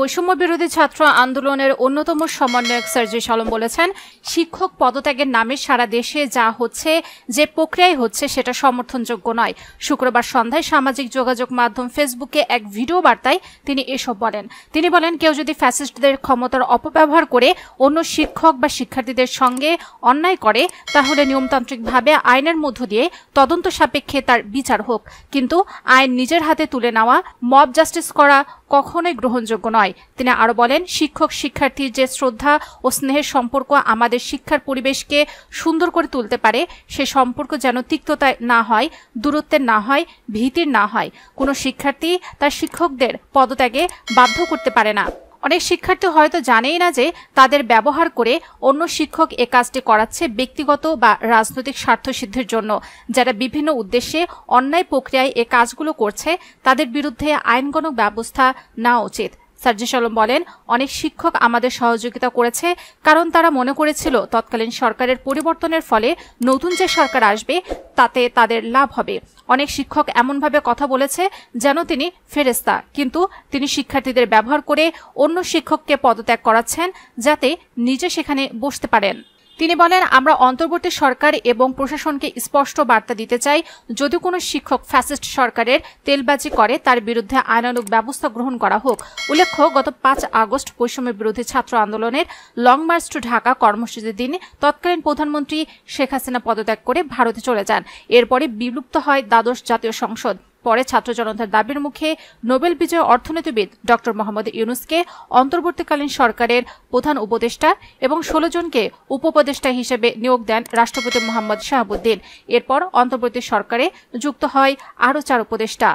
বৈষম্য বিরোধী ছাত্র আন্দোলনের অন্যতম সমন্বয়ক সার্জি সালম বলেছেন শিক্ষক পদত্যাগের নামে সারা দেশে যা হচ্ছে যে প্রক্রিয়ায় হচ্ছে সেটা সমর্থনযোগ্য নয় শুক্রবার সন্ধ্যায় সামাজিক যোগাযোগ মাধ্যম ফেসবুকে এক ভিডিও বার্তায় তিনি এসব বলেন তিনি বলেন কেউ যদি ফ্যাসিস্টদের ক্ষমতার অপব্যবহার করে অন্য শিক্ষক বা শিক্ষার্থীদের সঙ্গে অন্যায় করে তাহলে নিয়মতান্ত্রিকভাবে আইনের মধ্য দিয়ে তদন্ত সাপেক্ষে তার বিচার হোক কিন্তু আইন নিজের হাতে তুলে নেওয়া মব জাস্টিস করা কখনোই গ্রহণযোগ্য নয় হয় তিনি আরও বলেন শিক্ষক শিক্ষার্থীর যে শ্রদ্ধা ও স্নেহের সম্পর্ক আমাদের শিক্ষার পরিবেশকে সুন্দর করে তুলতে পারে সে সম্পর্ক যেন তিক্ততা না হয় দূরত্বের না হয় ভীতির না হয় কোনো শিক্ষার্থী তার শিক্ষকদের পদত্যাগে বাধ্য করতে পারে না অনেক শিক্ষার্থী হয়তো জানেই না যে তাদের ব্যবহার করে অন্য শিক্ষক এ কাজটি করাচ্ছে ব্যক্তিগত বা রাজনৈতিক স্বার্থ সিদ্ধির জন্য যারা বিভিন্ন উদ্দেশ্যে অন্যায় প্রক্রিয়ায় এ কাজগুলো করছে তাদের বিরুদ্ধে আইনগণক ব্যবস্থা নেওয়া উচিত সার্জেস আলম বলেন অনেক শিক্ষক আমাদের সহযোগিতা করেছে কারণ তারা মনে করেছিল তৎকালীন সরকারের পরিবর্তনের ফলে নতুন যে সরকার আসবে তাতে তাদের লাভ হবে অনেক শিক্ষক এমনভাবে কথা বলেছে যেন তিনি ফেরেস্তা কিন্তু তিনি শিক্ষার্থীদের ব্যবহার করে অন্য শিক্ষককে পদত্যাগ করাচ্ছেন যাতে নিজে সেখানে বসতে পারেন তিনি বলেন আমরা অন্তর্বর্তী সরকার এবং প্রশাসনকে স্পষ্ট বার্তা দিতে চাই যদি কোনো শিক্ষক ফ্যাসিস্ট সরকারের তেলবাজি করে তার বিরুদ্ধে আইনানুক ব্যবস্থা গ্রহণ করা হোক উল্লেখ্য গত পাঁচ আগস্ট বৈষম্যের বিরোধী ছাত্র আন্দোলনের লং মার্চ টু ঢাকা কর্মসূচির দিনে তৎকালীন প্রধানমন্ত্রী শেখ হাসিনা পদত্যাগ করে ভারতে চলে যান এরপরে বিলুপ্ত হয় দ্বাদশ জাতীয় সংসদ পরে ছাত্র জনতার দাবির মুখে নোবেল বিজয় অর্থনীতিবিদ ড মোহাম্মদ ইউনুসকে অন্তর্বর্তীকালীন সরকারের প্রধান উপদেষ্টা এবং ষোলো জনকে উপদেষ্টা হিসেবে নিয়োগ দেন রাষ্ট্রপতি মোহাম্মদ শাহাবুদ্দিন এরপর অন্তর্বর্তী সরকারে যুক্ত হয় আরও চার উপদেষ্টা